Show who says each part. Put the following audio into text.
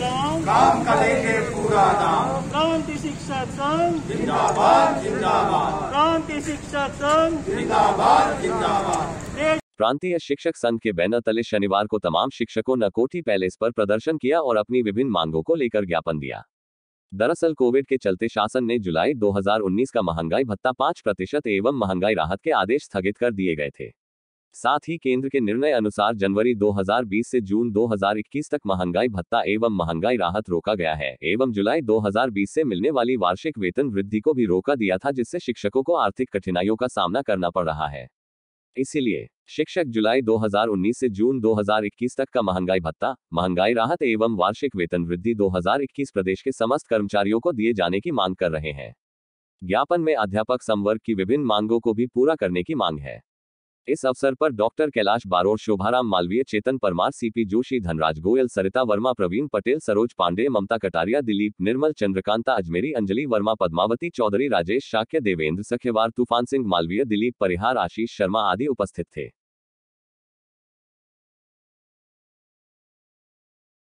Speaker 1: काम काम करेंगे पूरा नाम क्रांति शिक्षा संघ जिंदाबाद जिंदाबाद क्रांति शिक्षा संघ जिंदाबाद जिंदाबाद
Speaker 2: प्रांतीय शिक्षक संघ के बैनर तले शनिवार को तमाम शिक्षकों ने कोठी पैलेस पर प्रदर्शन किया और अपनी विभिन्न मांगों को लेकर ज्ञापन दिया दरअसल कोविड के चलते शासन ने जुलाई 2019 का महंगाई भत्ता 5 प्रतिशत एवं महंगाई राहत के आदेश स्थगित कर दिए गए थे साथ ही केंद्र के निर्णय अनुसार जनवरी 2020 से जून 2021 तक महंगाई भत्ता एवं महंगाई राहत रोका गया है एवं जुलाई 2020 से मिलने वाली वार्षिक वेतन वृद्धि को भी रोका दिया था जिससे शिक्षकों को आर्थिक कठिनाइयों का सामना करना पड़ रहा है इसीलिए शिक्षक जुलाई 2019 से जून 2021 तक का महंगाई भत्ता महंगाई राहत एवं वार्षिक वेतन वृद्धि 2021 प्रदेश के समस्त कर्मचारियों को दिए जाने की मांग कर रहे हैं ज्ञापन में अध्यापक संवर्ग की विभिन्न मांगों को भी पूरा करने की मांग है इस अवसर पर डॉक्टर कैलाश बारोर शोभाराम मालवीय चेतन परमार सीपी जोशी धनराज गोयल सरिता वर्मा प्रवीण पटेल सरोज पांडे ममता कटारिया दिलीप निर्मल चंद्रकांता अजमेरी अंजलि वर्मा पद्मावती चौधरी राजेश शाक्य देवेंद्र सखेवार तूफान सिंह मालवीय दिलीप परिहार आशीष शर्मा आदि उपस्थित थे